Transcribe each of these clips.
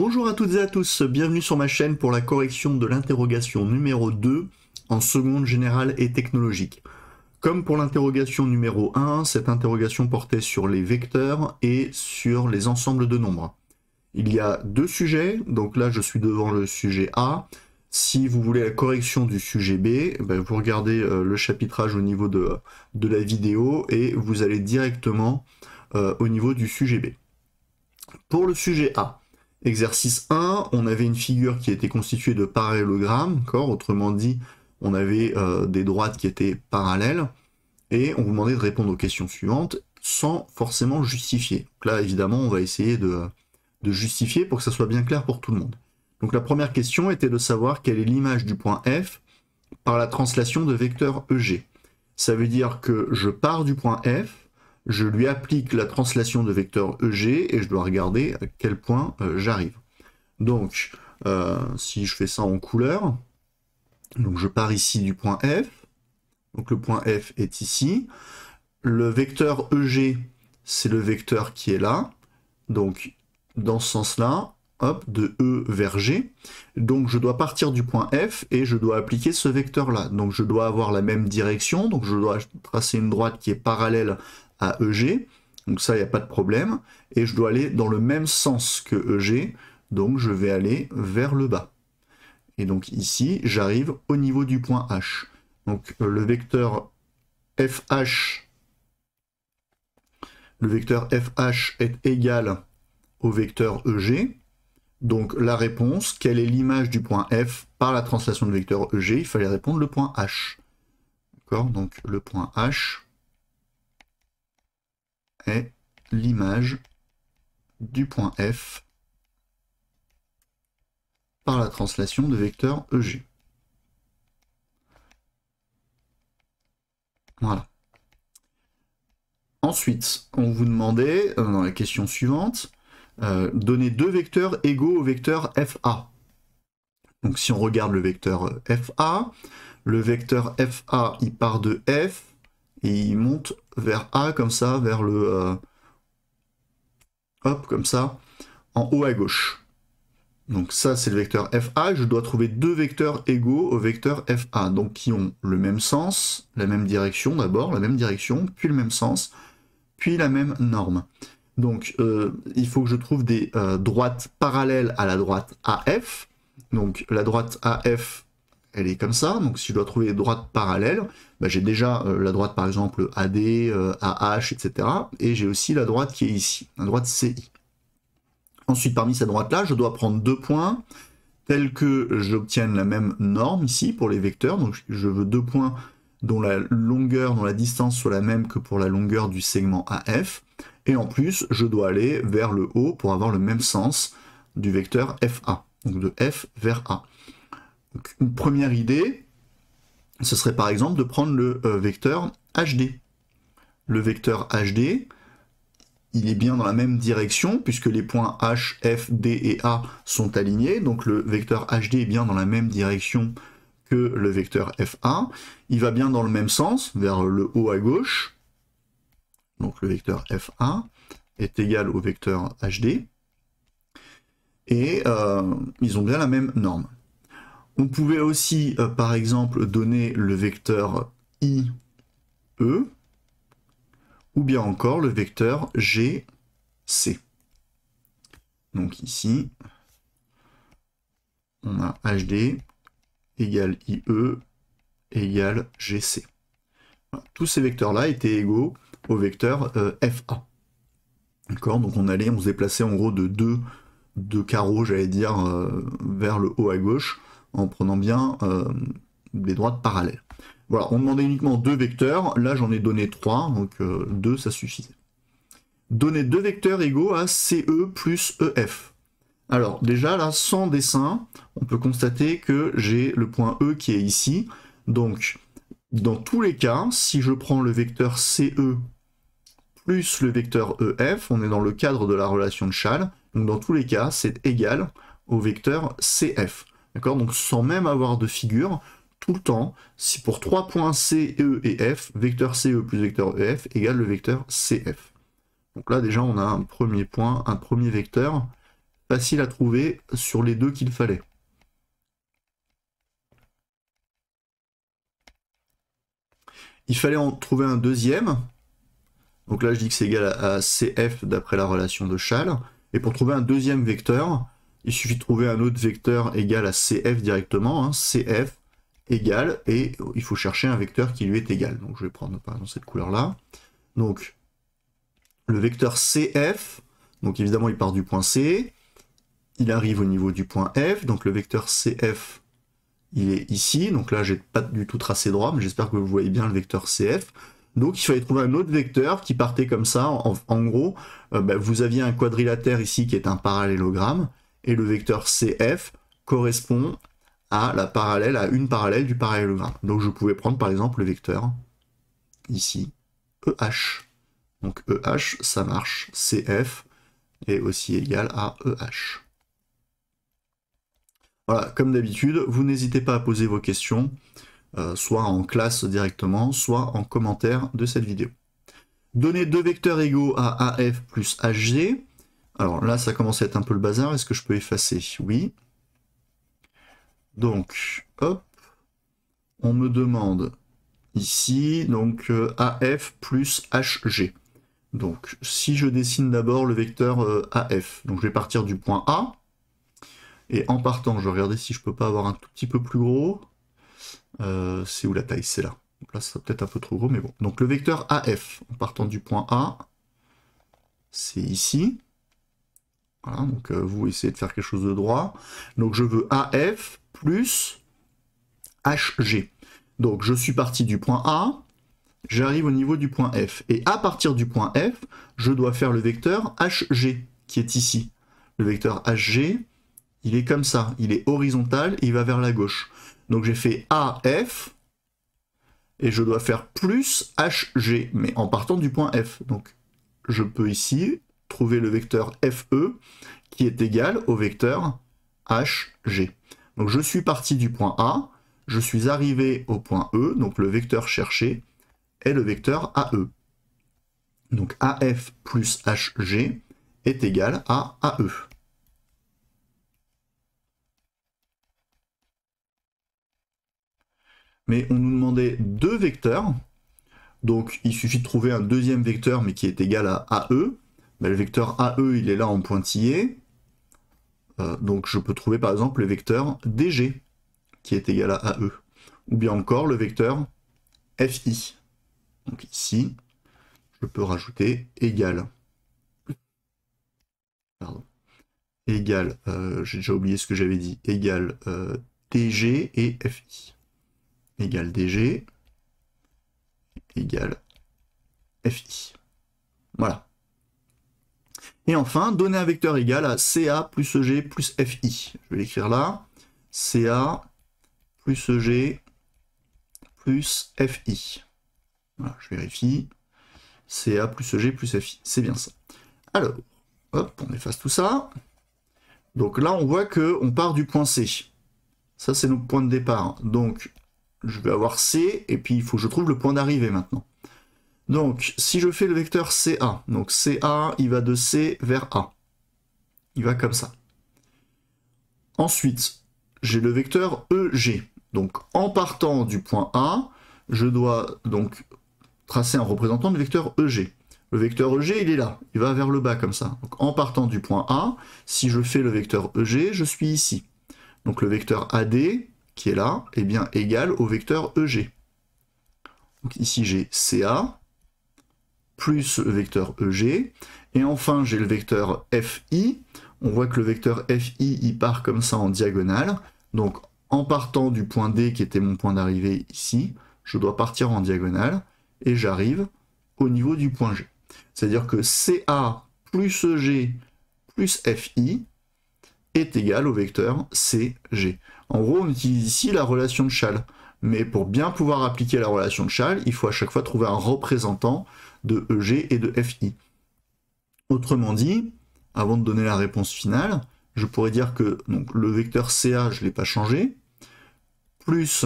Bonjour à toutes et à tous, bienvenue sur ma chaîne pour la correction de l'interrogation numéro 2 en seconde générale et technologique. Comme pour l'interrogation numéro 1, cette interrogation portait sur les vecteurs et sur les ensembles de nombres. Il y a deux sujets, donc là je suis devant le sujet A. Si vous voulez la correction du sujet B, ben, vous regardez euh, le chapitrage au niveau de, de la vidéo et vous allez directement euh, au niveau du sujet B. Pour le sujet A, Exercice 1, on avait une figure qui était constituée de parallélogrammes, autrement dit, on avait euh, des droites qui étaient parallèles, et on vous demandait de répondre aux questions suivantes sans forcément justifier. là, évidemment, on va essayer de, de justifier pour que ça soit bien clair pour tout le monde. Donc la première question était de savoir quelle est l'image du point F par la translation de vecteur EG. Ça veut dire que je pars du point F, je lui applique la translation de vecteur EG et je dois regarder à quel point euh, j'arrive. Donc, euh, si je fais ça en couleur, donc je pars ici du point F, donc le point F est ici, le vecteur EG, c'est le vecteur qui est là, donc dans ce sens-là, hop, de E vers G, donc je dois partir du point F et je dois appliquer ce vecteur-là, donc je dois avoir la même direction, donc je dois tracer une droite qui est parallèle à EG. Donc ça, il n'y a pas de problème. Et je dois aller dans le même sens que EG. Donc je vais aller vers le bas. Et donc ici, j'arrive au niveau du point H. Donc euh, le vecteur FH, le vecteur FH est égal au vecteur EG. Donc la réponse, quelle est l'image du point F par la translation de vecteur EG Il fallait répondre le point H. D'accord Donc le point H, l'image du point F par la translation de vecteur EG. Voilà. Ensuite, on vous demandait, euh, dans la question suivante, euh, donner deux vecteurs égaux au vecteur FA. Donc si on regarde le vecteur FA, le vecteur FA, il part de F, et il monte vers A comme ça, vers le... Euh, hop, comme ça, en haut à gauche. Donc ça, c'est le vecteur FA. Je dois trouver deux vecteurs égaux au vecteur FA, donc qui ont le même sens, la même direction d'abord, la même direction, puis le même sens, puis la même norme. Donc euh, il faut que je trouve des euh, droites parallèles à la droite AF. Donc la droite AF, elle est comme ça. Donc si je dois trouver des droites parallèles, bah, j'ai déjà euh, la droite par exemple AD, euh, AH, etc. Et j'ai aussi la droite qui est ici, la droite CI. Ensuite, parmi cette droite-là, je dois prendre deux points tels que j'obtienne la même norme ici pour les vecteurs. Donc je veux deux points dont la longueur, dont la distance soit la même que pour la longueur du segment AF. Et en plus, je dois aller vers le haut pour avoir le même sens du vecteur FA, donc de F vers A une première idée, ce serait par exemple de prendre le euh, vecteur HD. Le vecteur HD, il est bien dans la même direction, puisque les points H, F, D et A sont alignés, donc le vecteur HD est bien dans la même direction que le vecteur FA. Il va bien dans le même sens, vers le haut à gauche. Donc le vecteur FA est égal au vecteur HD. Et euh, ils ont bien la même norme. On pouvait aussi, euh, par exemple, donner le vecteur IE, ou bien encore le vecteur GC. Donc ici, on a HD égale IE égale GC. Tous ces vecteurs-là étaient égaux au vecteur euh, FA. D'accord Donc on allait, on se déplaçait en gros de deux, carreaux, j'allais dire, euh, vers le haut à gauche en prenant bien des euh, droites parallèles. Voilà, on demandait uniquement deux vecteurs, là j'en ai donné trois, donc euh, deux ça suffisait. Donner deux vecteurs égaux à CE plus EF. Alors déjà là, sans dessin, on peut constater que j'ai le point E qui est ici. Donc dans tous les cas, si je prends le vecteur CE plus le vecteur EF, on est dans le cadre de la relation de Schall, donc dans tous les cas c'est égal au vecteur CF. Donc sans même avoir de figure, tout le temps, si pour trois points C, E et F, vecteur CE plus vecteur EF égale le vecteur CF. Donc là déjà on a un premier point, un premier vecteur, facile à trouver sur les deux qu'il fallait. Il fallait en trouver un deuxième. Donc là je dis que c'est égal à CF d'après la relation de Schall. Et pour trouver un deuxième vecteur, il suffit de trouver un autre vecteur égal à CF directement, hein. CF égal, et il faut chercher un vecteur qui lui est égal. Donc je vais prendre par exemple cette couleur-là. Donc le vecteur CF, donc évidemment il part du point C, il arrive au niveau du point F, donc le vecteur CF il est ici, donc là j'ai pas du tout tracé droit, mais j'espère que vous voyez bien le vecteur CF. Donc il fallait trouver un autre vecteur qui partait comme ça, en, gros, euh, ben, vous aviez un quadrilatère ici qui est un parallélogramme, et le vecteur CF correspond à la parallèle, à une parallèle du parallélogramme. Donc je pouvais prendre par exemple le vecteur, ici, EH. Donc EH, ça marche, CF est aussi égal à EH. Voilà, comme d'habitude, vous n'hésitez pas à poser vos questions, euh, soit en classe directement, soit en commentaire de cette vidéo. Donnez deux vecteurs égaux à AF plus HG, alors là, ça commence à être un peu le bazar. Est-ce que je peux effacer Oui. Donc, hop, on me demande ici, donc euh, AF plus HG. Donc, si je dessine d'abord le vecteur euh, AF, donc je vais partir du point A, et en partant, je vais regarder si je peux pas avoir un tout petit peu plus gros. Euh, c'est où la taille C'est là. là, c'est peut-être un peu trop gros, mais bon. Donc le vecteur AF, en partant du point A, c'est ici. Hein, donc euh, vous essayez de faire quelque chose de droit. Donc je veux AF plus HG. Donc je suis parti du point A, j'arrive au niveau du point F. Et à partir du point F, je dois faire le vecteur HG qui est ici. Le vecteur HG, il est comme ça, il est horizontal et il va vers la gauche. Donc j'ai fait AF et je dois faire plus HG, mais en partant du point F. Donc je peux ici trouver le vecteur FE qui est égal au vecteur HG. Donc je suis parti du point A, je suis arrivé au point E, donc le vecteur cherché est le vecteur AE. Donc AF plus HG est égal à AE. Mais on nous demandait deux vecteurs, donc il suffit de trouver un deuxième vecteur mais qui est égal à AE. Bah, le vecteur AE, il est là en pointillé. Euh, donc je peux trouver par exemple le vecteur DG, qui est égal à AE. Ou bien encore le vecteur FI. Donc ici, je peux rajouter égal. Pardon. Égal, euh, j'ai déjà oublié ce que j'avais dit, égal euh, DG et FI. Égal DG, égal FI. Voilà. Et enfin, donner un vecteur égal à CA plus EG plus FI. Je vais l'écrire là. CA plus EG plus FI. je vérifie. CA plus EG plus FI. C'est bien ça. Alors, hop, on efface tout ça. Donc là, on voit que on part du point C. Ça, c'est notre point de départ. Donc, je vais avoir C, et puis il faut que je trouve le point d'arrivée maintenant. Donc, si je fais le vecteur CA, donc CA, il va de C vers A. Il va comme ça. Ensuite, j'ai le vecteur EG. Donc, en partant du point A, je dois donc tracer un représentant du vecteur EG. Le vecteur EG, e il est là, il va vers le bas comme ça. Donc, en partant du point A, si je fais le vecteur EG, je suis ici. Donc le vecteur AD, qui est là, est bien égal au vecteur EG. Donc ici j'ai CA, plus le vecteur EG. Et enfin, j'ai le vecteur FI. On voit que le vecteur FI, il part comme ça en diagonale. Donc, en partant du point D, qui était mon point d'arrivée ici, je dois partir en diagonale, et j'arrive au niveau du point G. C'est-à-dire que CA plus EG plus FI est égal au vecteur CG. En gros, on utilise ici la relation de Schall. Mais pour bien pouvoir appliquer la relation de Schall, il faut à chaque fois trouver un représentant de EG et de FI. Autrement dit, avant de donner la réponse finale, je pourrais dire que donc, le vecteur CA, je ne l'ai pas changé, plus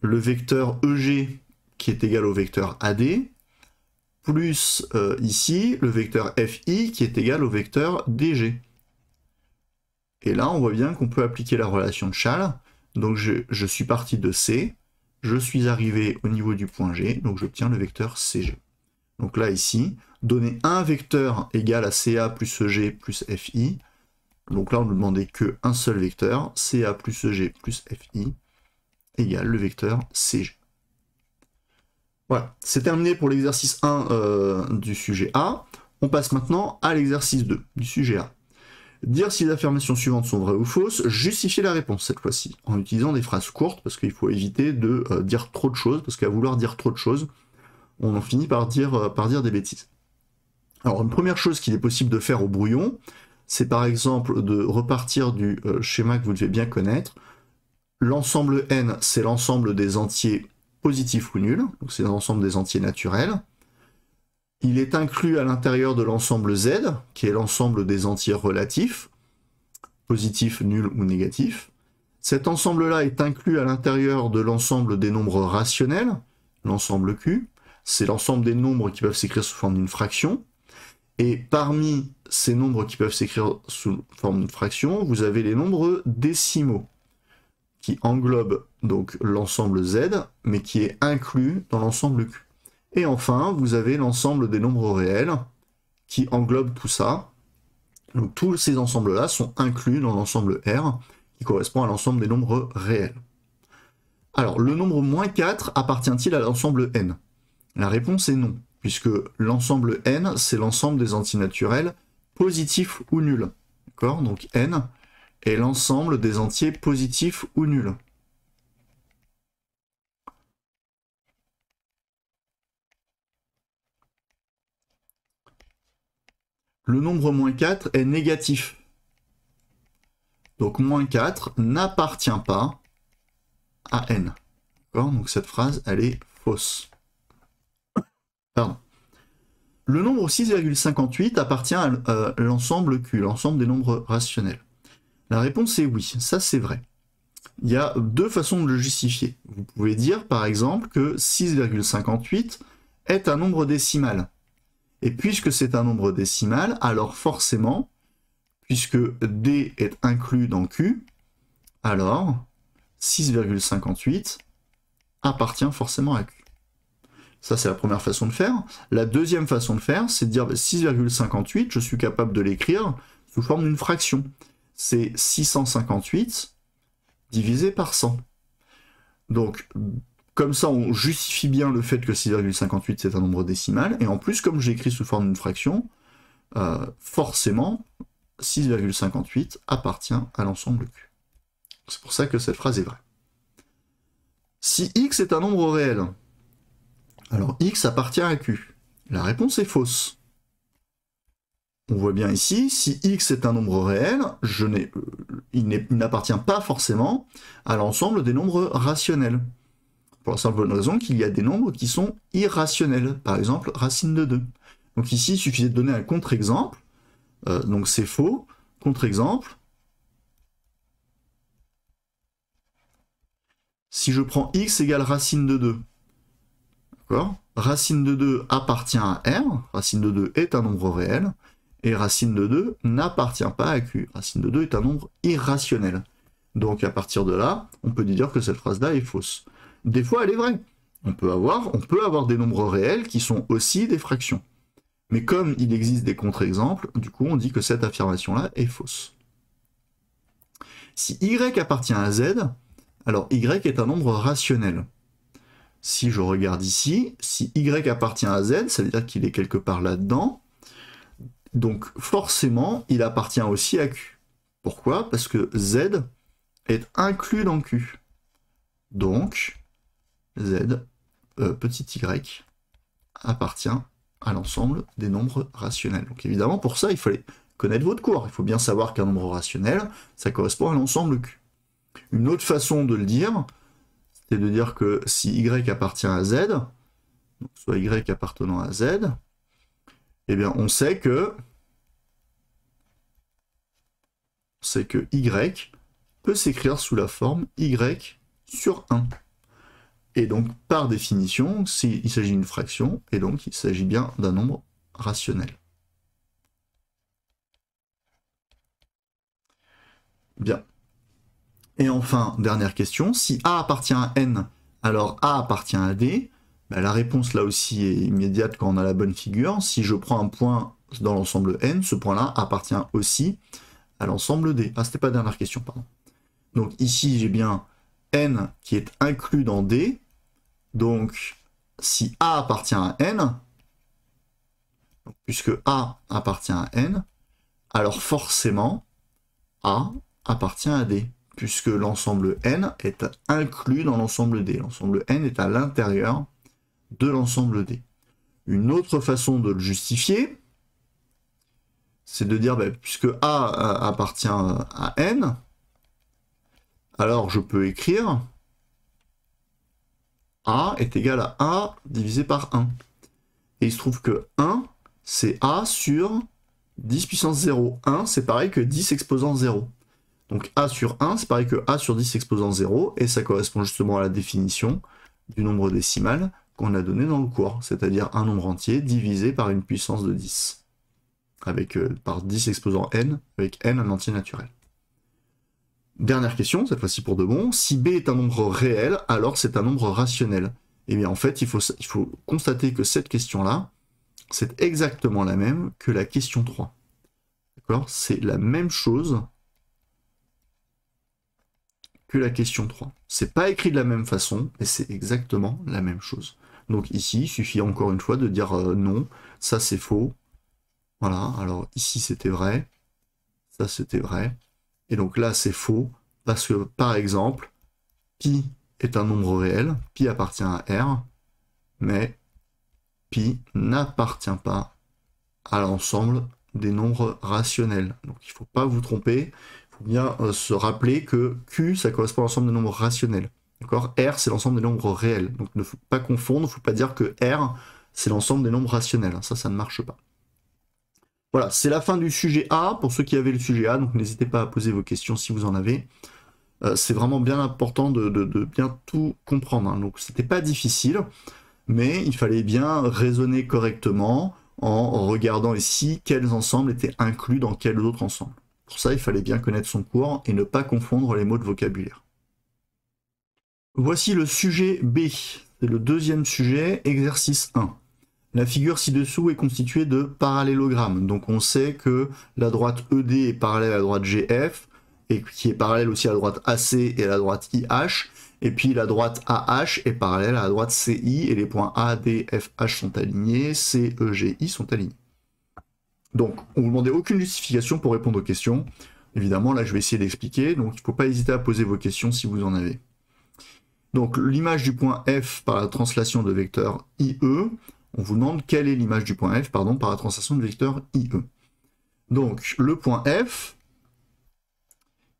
le vecteur EG qui est égal au vecteur AD, plus euh, ici le vecteur FI qui est égal au vecteur DG. Et là, on voit bien qu'on peut appliquer la relation de Schall. Donc je suis parti de C, je suis arrivé au niveau du point G, donc j'obtiens le vecteur CG donc là ici, donner un vecteur égal à CA plus EG plus FI. Donc là, on ne demandait qu'un seul vecteur, CA plus EG plus FI égale le vecteur CG. Voilà, c'est terminé pour l'exercice 1 euh, du sujet A. On passe maintenant à l'exercice 2 du sujet A. Dire si les affirmations suivantes sont vraies ou fausses, justifier la réponse cette fois-ci, en utilisant des phrases courtes, parce qu'il faut éviter de euh, dire trop de choses, parce qu'à vouloir dire trop de choses, on en finit par dire, euh, par dire des bêtises. Alors une première chose qu'il est possible de faire au brouillon, c'est par exemple de repartir du euh, schéma que vous devez bien connaître. L'ensemble n, c'est l'ensemble des entiers positifs ou nuls, donc c'est l'ensemble des entiers naturels. Il est inclus à l'intérieur de l'ensemble z, qui est l'ensemble des entiers relatifs, positifs, nuls ou négatifs. Cet ensemble-là est inclus à l'intérieur de l'ensemble des nombres rationnels, l'ensemble Q c'est l'ensemble des nombres qui peuvent s'écrire sous forme d'une fraction. Et parmi ces nombres qui peuvent s'écrire sous forme d'une fraction, vous avez les nombres décimaux, qui englobent donc l'ensemble Z, mais qui est inclus dans l'ensemble Q. Et enfin, vous avez l'ensemble des nombres réels, qui englobe tout ça. Donc tous ces ensembles-là sont inclus dans l'ensemble R, qui correspond à l'ensemble des nombres réels. Alors, le nombre moins 4 appartient-il à l'ensemble N la réponse est non, puisque l'ensemble n, c'est l'ensemble des naturels positifs ou nuls. D'accord Donc n est l'ensemble des entiers positifs ou nuls. Le nombre moins 4 est négatif. Donc moins 4 n'appartient pas à n. D'accord Donc cette phrase, elle est fausse. Pardon. Le nombre 6,58 appartient à euh, l'ensemble Q, l'ensemble des nombres rationnels. La réponse est oui, ça c'est vrai. Il y a deux façons de le justifier. Vous pouvez dire par exemple que 6,58 est un nombre décimal. Et puisque c'est un nombre décimal, alors forcément, puisque D est inclus dans Q, alors 6,58 appartient forcément à Q. Ça, c'est la première façon de faire. La deuxième façon de faire, c'est de dire 6,58, bah, je suis capable de l'écrire sous forme d'une fraction. C'est 658 divisé par 100. Donc, comme ça, on justifie bien le fait que 6,58 c'est un nombre décimal. Et en plus, comme j'écris sous forme d'une fraction, euh, forcément, 6,58 appartient à l'ensemble Q. C'est pour ça que cette phrase est vraie. Si x est un nombre réel, alors x appartient à q. La réponse est fausse. On voit bien ici, si x est un nombre réel, euh, il n'appartient pas forcément à l'ensemble des nombres rationnels. Pour la simple bonne raison qu'il y a des nombres qui sont irrationnels, par exemple racine de 2. Donc ici, il suffisait de donner un contre-exemple, euh, donc c'est faux, contre-exemple. Si je prends x égale racine de 2, Racine de 2 appartient à R, racine de 2 est un nombre réel, et racine de 2 n'appartient pas à Q. Racine de 2 est un nombre irrationnel. Donc à partir de là, on peut dire que cette phrase-là est fausse. Des fois, elle est vraie. On peut, avoir, on peut avoir des nombres réels qui sont aussi des fractions. Mais comme il existe des contre-exemples, du coup, on dit que cette affirmation-là est fausse. Si y appartient à z, alors y est un nombre rationnel si je regarde ici, si Y appartient à Z, ça veut dire qu'il est quelque part là-dedans. Donc forcément, il appartient aussi à Q. Pourquoi Parce que Z est inclus dans Q. Donc, Z, euh, petit y, appartient à l'ensemble des nombres rationnels. Donc évidemment, pour ça, il fallait connaître votre cours. Il faut bien savoir qu'un nombre rationnel, ça correspond à l'ensemble Q. Une autre façon de le dire, c'est de dire que si Y appartient à Z, soit Y appartenant à Z, eh bien on sait que on que Y peut s'écrire sous la forme Y sur 1. Et donc, par définition, il s'agit d'une fraction, et donc il s'agit bien d'un nombre rationnel. Bien. Et enfin, dernière question, si A appartient à N, alors A appartient à D. Bah, la réponse là aussi est immédiate quand on a la bonne figure. Si je prends un point dans l'ensemble N, ce point-là appartient aussi à l'ensemble D. Ah, c'était pas la dernière question, pardon. Donc ici, j'ai bien N qui est inclus dans D. Donc, si A appartient à N, puisque A appartient à N, alors forcément, A appartient à D puisque l'ensemble N est inclus dans l'ensemble D. L'ensemble N est à l'intérieur de l'ensemble D. Une autre façon de le justifier, c'est de dire, ben, puisque A euh, appartient à N, alors je peux écrire A est égal à A divisé par 1. Et il se trouve que 1, c'est A sur 10 puissance 0. 1, c'est pareil que 10 exposant 0. Donc A sur 1, c'est pareil que A sur 10 exposant 0, et ça correspond justement à la définition du nombre décimal qu'on a donné dans le cours, c'est-à-dire un nombre entier divisé par une puissance de 10, avec, euh, par 10 exposant n, avec n un entier naturel. Dernière question, cette fois-ci pour de bon, si b est un nombre réel, alors c'est un nombre rationnel. Et eh bien en fait, il faut, il faut constater que cette question-là, c'est exactement la même que la question 3. D'accord C'est la même chose que la question 3. C'est pas écrit de la même façon, mais c'est exactement la même chose. Donc ici, il suffit encore une fois de dire euh, non, ça c'est faux. Voilà, alors ici c'était vrai, ça c'était vrai. Et donc là c'est faux, parce que par exemple, pi est un nombre réel, pi appartient à R, mais pi n'appartient pas à l'ensemble des nombres rationnels. Donc il ne faut pas vous tromper, faut bien euh, se rappeler que Q, ça correspond à l'ensemble des nombres rationnels. D'accord R, c'est l'ensemble des nombres réels. Donc ne faut pas confondre, ne faut pas dire que R, c'est l'ensemble des nombres rationnels. Ça, ça ne marche pas. Voilà, c'est la fin du sujet A. Pour ceux qui avaient le sujet A, donc n'hésitez pas à poser vos questions si vous en avez. Euh, c'est vraiment bien important de, bien tout comprendre. Hein. Donc c'était pas difficile, mais il fallait bien raisonner correctement en regardant ici quels ensembles étaient inclus dans quels autres ensembles. Pour ça, il fallait bien connaître son cours et ne pas confondre les mots de vocabulaire. Voici le sujet B. C'est le deuxième sujet, exercice 1. La figure ci-dessous est constituée de parallélogrammes. Donc on sait que la droite ED est parallèle à la droite GF, et qui est parallèle aussi à la droite AC et à la droite IH. Et puis la droite AH est parallèle à la droite CI, et les points A, D, F, H sont alignés, C, E, G, I sont alignés. Donc, on ne demandait aucune justification pour répondre aux questions. Évidemment, là, je vais essayer d'expliquer. Donc, il ne faut pas hésiter à poser vos questions si vous en avez. Donc, l'image du point F par la translation de vecteur IE, on vous demande quelle est l'image du point F pardon, par la translation de vecteur IE. Donc, le point F,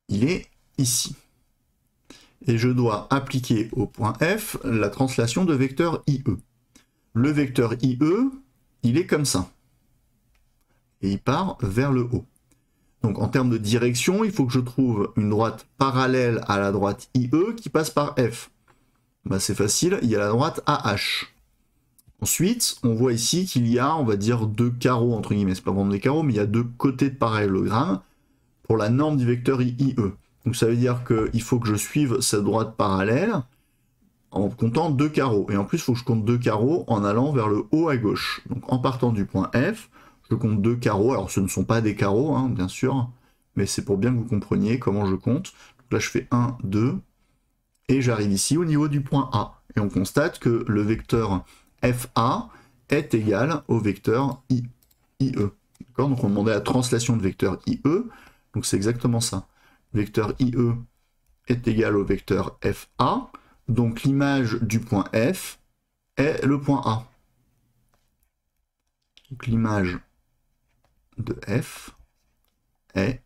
il est ici. Et je dois appliquer au point F la translation de vecteur IE. Le vecteur IE, il est comme ça il part vers le haut. Donc en termes de direction, il faut que je trouve une droite parallèle à la droite IE qui passe par F. Bah, c'est facile, il y a la droite AH. Ensuite, on voit ici qu'il y a, on va dire, deux carreaux, entre guillemets, c'est pas vraiment des carreaux, mais il y a deux côtés de parallélogramme pour la norme du vecteur IE. Donc ça veut dire qu'il faut que je suive cette droite parallèle en comptant deux carreaux. Et en plus, il faut que je compte deux carreaux en allant vers le haut à gauche. Donc en partant du point F, je compte deux carreaux. Alors ce ne sont pas des carreaux, hein, bien sûr, mais c'est pour bien que vous compreniez comment je compte. là, je fais 1, 2, et j'arrive ici au niveau du point A. Et on constate que le vecteur FA est égal au vecteur I, IE. Donc on demandait la translation de vecteur IE, donc c'est exactement ça. vecteur IE est égal au vecteur FA, donc l'image du point F est le point A. Donc l'image de F est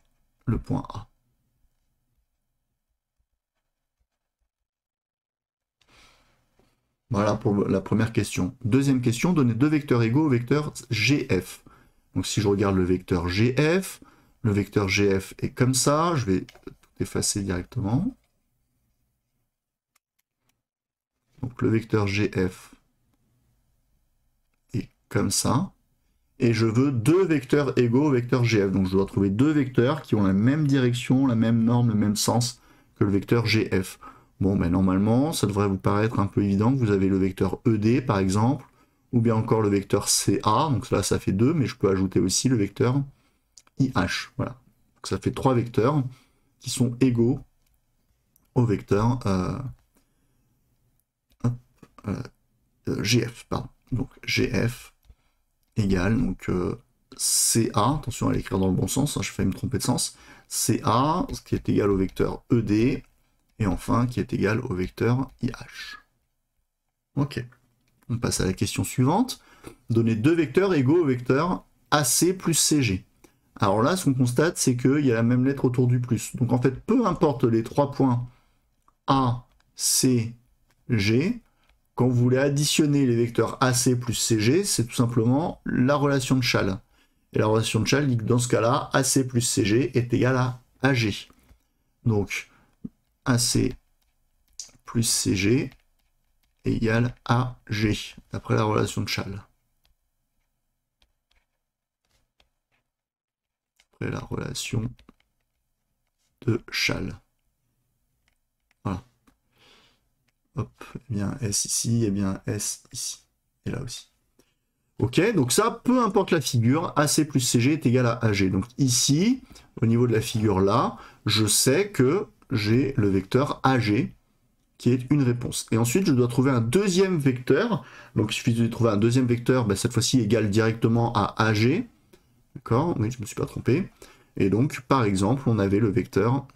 le point A. Voilà pour la première question. Deuxième question, donner deux vecteurs égaux au vecteur GF. Donc si je regarde le vecteur GF, le vecteur GF est comme ça, je vais effacer directement. Donc le vecteur GF est comme ça et je veux deux vecteurs égaux au vecteur GF. Donc je dois trouver deux vecteurs qui ont la même direction, la même norme, le même sens que le vecteur GF. Bon, mais ben, normalement, ça devrait vous paraître un peu évident que vous avez le vecteur ED, par exemple, ou bien encore le vecteur CA, donc là, ça fait deux, mais je peux ajouter aussi le vecteur IH. Voilà. Donc ça fait trois vecteurs qui sont égaux au vecteur euh, euh, euh, GF. Pardon. Donc GF égale, donc euh, CA, attention à l'écrire dans le bon sens, hein, je fais me tromper de sens, CA, ce qui est égal au vecteur ED, et enfin qui est égal au vecteur IH. Ok, on passe à la question suivante. Donner deux vecteurs égaux au vecteur AC plus CG. Alors là, ce qu'on constate, c'est qu'il y a la même lettre autour du plus. Donc en fait, peu importe les trois points A, C, G, quand vous voulez additionner les vecteurs AC plus CG, c'est tout simplement la relation de Chal. Et la relation de Chal dit que dans ce cas-là, AC plus CG est égal à AG. Donc, AC plus CG égale AG, d'après la relation de Chal. Après la relation de Chal. Hop, eh bien S ici, et eh bien S ici, et là aussi. Ok, donc ça, peu importe la figure, AC plus CG est égal à AG. Donc ici, au niveau de la figure là, je sais que j'ai le vecteur AG qui est une réponse. Et ensuite, je dois trouver un deuxième vecteur. Donc il suffit de trouver un deuxième vecteur, ben, cette fois-ci égal directement à AG. D'accord Oui, je ne me suis pas trompé. Et donc, par exemple, on avait le vecteur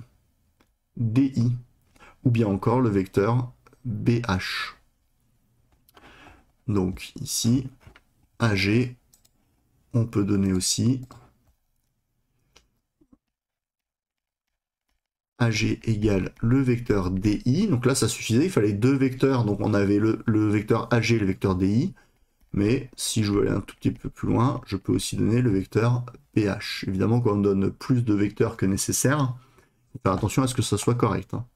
DI, ou bien encore le vecteur BH. Donc ici, AG, on peut donner aussi AG égale le vecteur DI. Donc là, ça suffisait, il fallait deux vecteurs. Donc on avait le, vecteur AG et le vecteur DI. Mais si je veux aller un tout petit peu plus loin, je peux aussi donner le vecteur BH Évidemment, quand on donne plus de vecteurs que nécessaire, il faut faire attention à ce que ça soit correct. Hein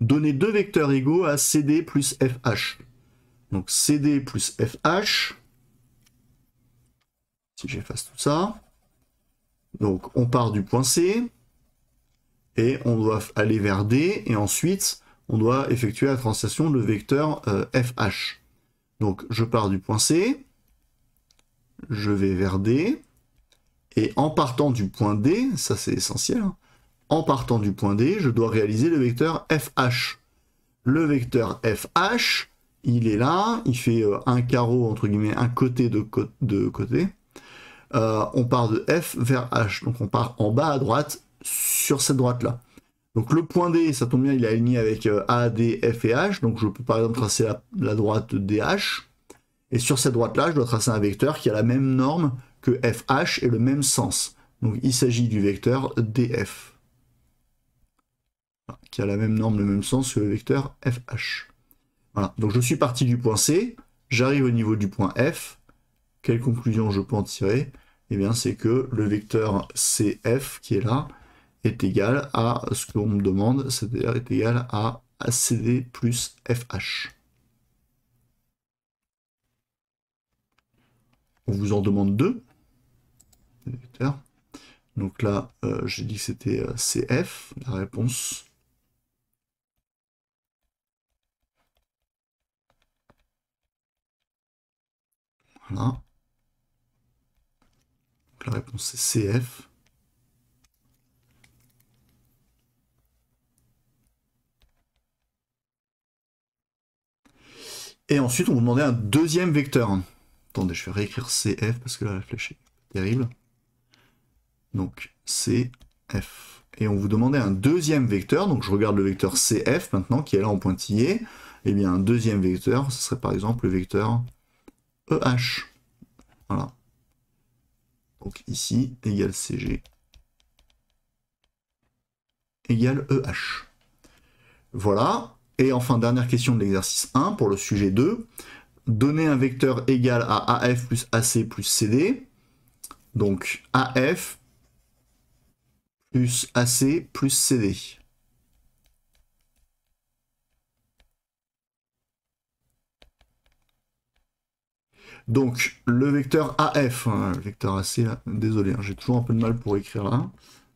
donner deux vecteurs égaux à CD plus FH. Donc CD plus FH, si j'efface tout ça, donc on part du point C, et on doit aller vers D, et ensuite on doit effectuer la translation de vecteur euh, FH. Donc je pars du point C, je vais vers D, et en partant du point D, ça c'est essentiel, hein, en partant du point D, je dois réaliser le vecteur FH. Le vecteur FH, il est là, il fait euh, un carreau, entre guillemets, un côté de, côté. Euh, on part de F vers H, donc on part en bas à droite sur cette droite-là. Donc le point D, ça tombe bien, il est aligné avec euh, A, D, F et H, donc je peux par exemple tracer la droite DH, et sur cette droite-là, je dois tracer un vecteur qui a la même norme que FH et le même sens. Donc il s'agit du vecteur DF qui a la même norme, le même sens que le vecteur FH. Voilà, donc je suis parti du point C, j'arrive au niveau du point F. Quelle conclusion je peux en tirer Eh bien, c'est que le vecteur CF qui est là est égal à ce qu'on me demande, c'est-à-dire est égal à ACD plus FH. On vous en demande deux Donc là, euh, j'ai dit que c'était euh, CF, la réponse. la réponse c'est CF. Et ensuite, on vous demandait un deuxième vecteur. Attendez, je vais réécrire CF parce que là, la flèche est terrible. Donc, CF. Et on vous demandait un deuxième vecteur. Donc, je regarde le vecteur CF maintenant, qui est là en pointillé. Et eh bien, un deuxième vecteur, ce serait par exemple le vecteur EH. Voilà. Donc ici, égale CG, égale EH. Voilà. Et enfin, dernière question de l'exercice 1 pour le sujet 2. Donner un vecteur égal à AF plus AC plus CD. Donc AF plus AC plus CD. Donc le vecteur AF, le hein, vecteur AC, désolé, hein, j'ai toujours un peu de mal pour écrire là. Hein.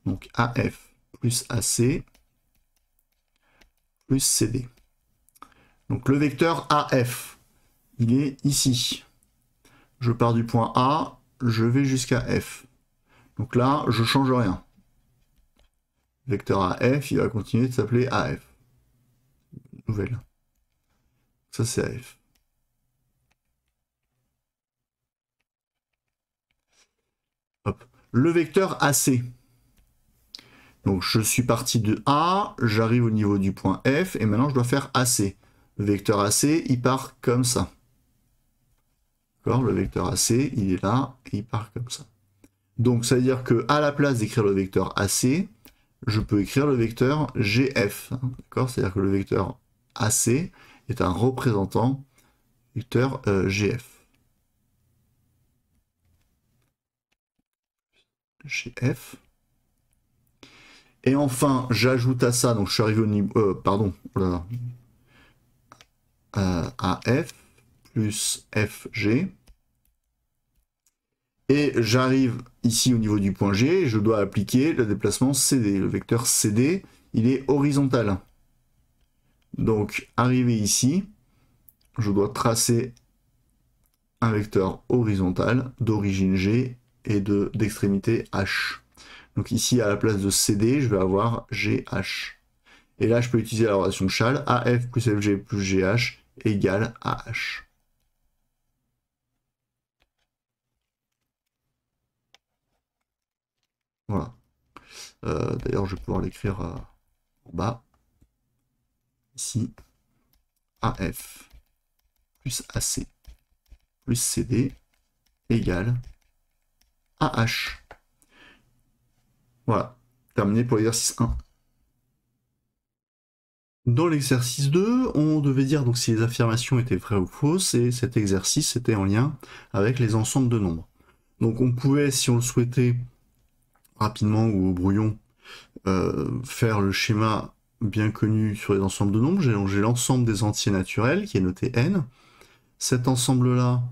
Donc AF plus AC plus CD. Donc le vecteur AF, il est ici. Je pars du point A, je vais jusqu'à F. Donc là, je change rien. vecteur AF, il va continuer de s'appeler AF. Nouvelle. Ça c'est AF. le vecteur AC. Donc je suis parti de A, j'arrive au niveau du point F, et maintenant je dois faire AC. Le vecteur AC, il part comme ça. D'accord Le vecteur AC, il est là, il part comme ça. Donc ça veut dire que à la place d'écrire le vecteur AC, je peux écrire le vecteur GF. D'accord C'est-à-dire que le vecteur AC est un représentant vecteur euh, GF. j'ai F. Et enfin, j'ajoute à ça, donc je suis arrivé au niveau, euh, pardon, euh, à F plus FG. Et j'arrive ici au niveau du point G, je dois appliquer le déplacement CD. Le vecteur CD, il est horizontal. Donc, arrivé ici, je dois tracer un vecteur horizontal d'origine G et d'extrémité H. Donc ici, à la place de CD, je vais avoir GH. Et là, je peux utiliser la relation chal, AF plus FG plus GH égale AH. Voilà. Euh, d'ailleurs, je vais pouvoir l'écrire euh, en bas. Ici, AF plus AC plus CD égale voilà, terminé pour l'exercice 1. Dans l'exercice 2, on devait dire donc si les affirmations étaient vraies ou fausses, et cet exercice était en lien avec les ensembles de nombres. Donc on pouvait, si on le souhaitait, rapidement ou au brouillon, euh, faire le schéma bien connu sur les ensembles de nombres. J'ai l'ensemble des entiers naturels qui est noté n. Cet ensemble-là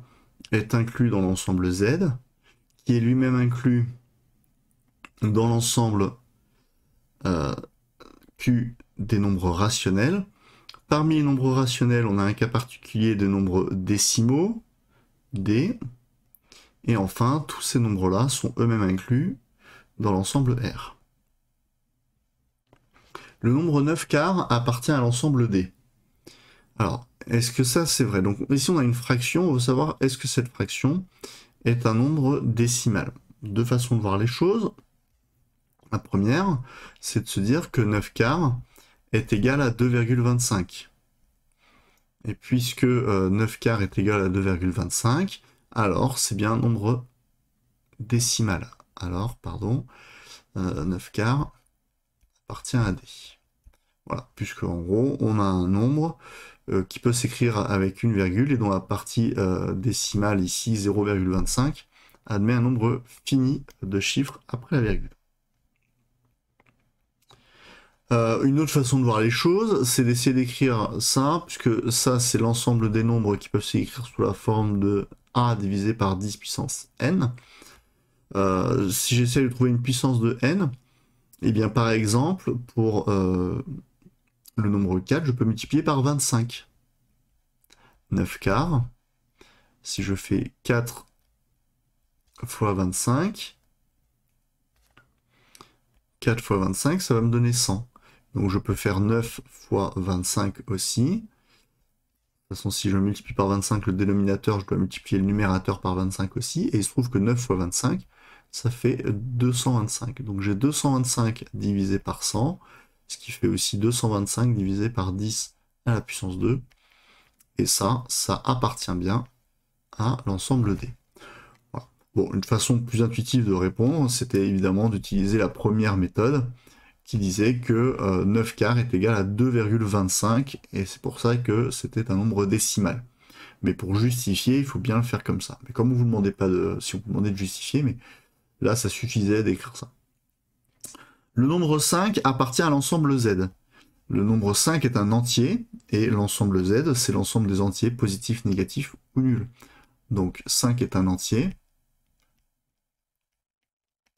est inclus dans l'ensemble z qui est lui-même inclus dans l'ensemble euh, Q des nombres rationnels. Parmi les nombres rationnels, on a un cas particulier des nombres décimaux, D. Et enfin, tous ces nombres-là sont eux-mêmes inclus dans l'ensemble R. Le nombre 9 quarts appartient à l'ensemble D. Alors, est-ce que ça c'est vrai Donc ici on a une fraction, on veut savoir est-ce que cette fraction est un nombre décimal. Deux façons de voir les choses. La première, c'est de se dire que 9 quarts est égal à 2,25. Et puisque 9 euh, quarts est égal à 2,25, alors c'est bien un nombre décimal. Alors, pardon, 9 euh, quarts appartient à D. Voilà, puisque en gros, on a un nombre euh, qui peut s'écrire avec une virgule et dont la partie euh, décimale ici 0,25 admet un nombre fini de chiffres après la virgule. Euh, une autre façon de voir les choses, c'est d'essayer d'écrire ça, puisque ça c'est l'ensemble des nombres qui peuvent s'écrire sous la forme de a divisé par 10 puissance n. si j'essaie de trouver une puissance de n, et eh bien par exemple, pour le nombre 4, je peux multiplier par 25. 9 quarts. Si je fais 4 fois 25, 4 fois 25, ça va me donner 100. Donc je peux faire 9 fois 25 aussi. De toute façon, si je multiplie par 25 le dénominateur, je dois multiplier le numérateur par 25 aussi. Et il se trouve que 9 fois 25, ça fait 225. Donc j'ai 225 divisé par 100 ce qui fait aussi 225 divisé par 10 à la puissance 2. Et ça, ça appartient bien à l'ensemble D. Bon, une façon plus intuitive de répondre, c'était évidemment d'utiliser la première méthode qui disait que 9 euh, quarts est égal à 2,25 et c'est pour ça que c'était un nombre décimal. Mais pour justifier, il faut bien le faire comme ça. Mais comme vous demandez pas de, si vous demandez de justifier, mais là ça suffisait d'écrire ça. Le nombre 5 appartient à l'ensemble Z. Le nombre 5 est un entier, et l'ensemble Z, c'est l'ensemble des entiers positifs, négatifs ou nuls. Donc 5 est un entier.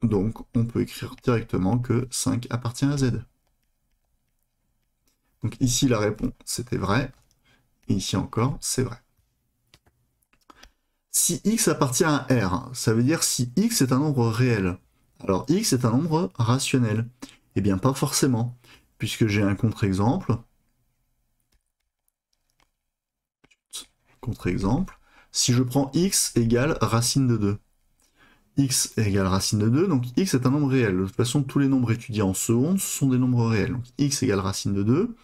Donc on peut écrire directement que 5 appartient à Z. Donc ici la réponse c'était vrai, et ici encore c'est vrai. Si x appartient à R, ça veut dire si x est un nombre réel. Alors x est un nombre rationnel. Eh bien pas forcément, puisque j'ai un contre-exemple. Contre-exemple. Si je prends x égale racine de 2. x égale racine de 2, donc x est un nombre réel. De toute façon, tous les nombres étudiés en seconde sont des nombres réels. Donc x égale racine de 2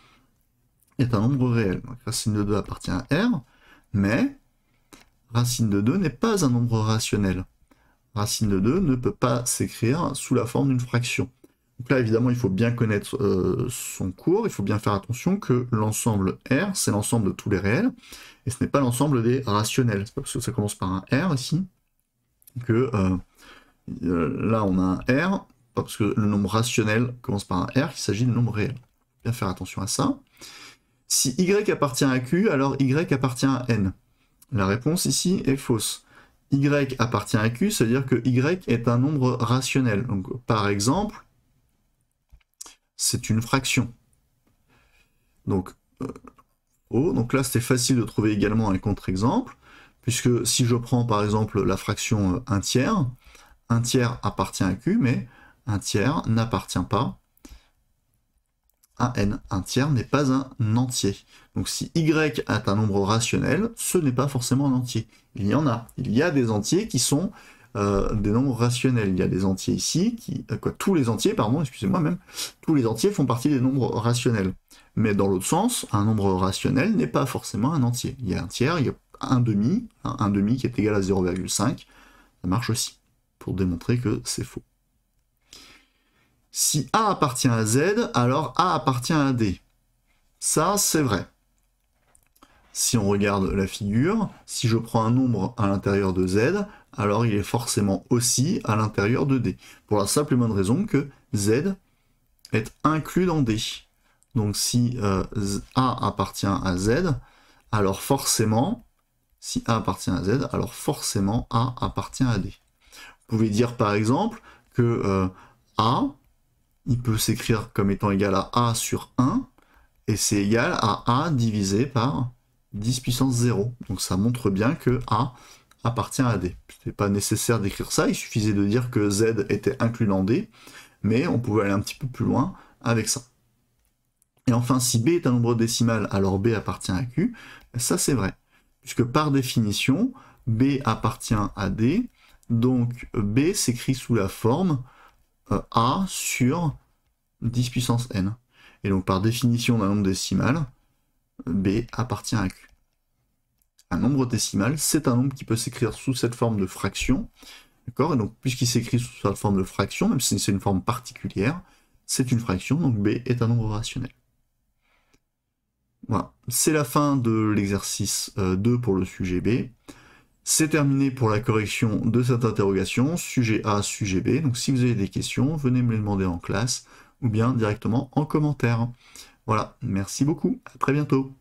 est un nombre réel. Donc racine de 2 appartient à R, mais racine de 2 n'est pas un nombre rationnel racine de 2 ne peut pas s'écrire sous la forme d'une fraction. Donc là, évidemment, il faut bien connaître euh, son cours, il faut bien faire attention que l'ensemble R, c'est l'ensemble de tous les réels, et ce n'est pas l'ensemble des rationnels. C'est pas parce que ça commence par un R ici, que euh, euh, là on a un R, parce que le nombre rationnel commence par un R, qu'il s'agit de nombre réel. Il faut bien faire attention à ça. Si Y appartient à Q, alors Y appartient à N. La réponse ici est fausse y appartient à Q, c'est-à-dire que y est un nombre rationnel. Donc, par exemple, c'est une fraction. Donc, euh, oh, donc là, c'était facile de trouver également un contre-exemple, puisque si je prends par exemple la fraction 1 euh, tiers, 1 tiers appartient à Q, mais 1 tiers n'appartient pas n, un tiers n'est pas un entier. Donc si Y est un nombre rationnel, ce n'est pas forcément un entier. Il y en a. Il y a des entiers qui sont euh, des nombres rationnels. Il y a des entiers ici, qui, euh, quoi, tous les entiers, pardon, excusez-moi même, tous les entiers font partie des nombres rationnels. Mais dans l'autre sens, un nombre rationnel n'est pas forcément un entier. Il y a un tiers, il y a un demi, hein, un demi qui est égal à 0,5, ça marche aussi, pour démontrer que c'est faux. Si A appartient à Z, alors A appartient à D. Ça, c'est vrai. Si on regarde la figure, si je prends un nombre à l'intérieur de Z, alors il est forcément aussi à l'intérieur de D. Pour la simple et bonne raison que Z est inclus dans D. Donc si euh, A appartient à Z, alors forcément, si A appartient à Z, alors forcément A appartient à D. Vous pouvez dire par exemple que euh, A il peut s'écrire comme étant égal à a sur 1, et c'est égal à a divisé par 10 puissance 0. Donc ça montre bien que a appartient à d. Ce n'est pas nécessaire d'écrire ça, il suffisait de dire que z était inclus dans d, mais on pouvait aller un petit peu plus loin avec ça. Et enfin, si b est un nombre décimal, alors b appartient à q, ça c'est vrai. Puisque par définition, b appartient à d, donc b s'écrit sous la forme euh, a sur 10 puissance n. Et donc par définition d'un nombre décimal, euh, b appartient à q. Un nombre décimal, c'est un nombre qui peut s'écrire sous cette forme de fraction. D'accord Et donc puisqu'il s'écrit sous cette forme de fraction, même si c'est une forme particulière, c'est une fraction, donc b est un nombre rationnel. Voilà, c'est la fin de l'exercice 2 euh, pour le sujet B. C'est terminé pour la correction de cette interrogation, sujet A, sujet B. Donc si vous avez des questions, venez me les demander en classe ou bien directement en commentaire. Voilà, merci beaucoup, à très bientôt.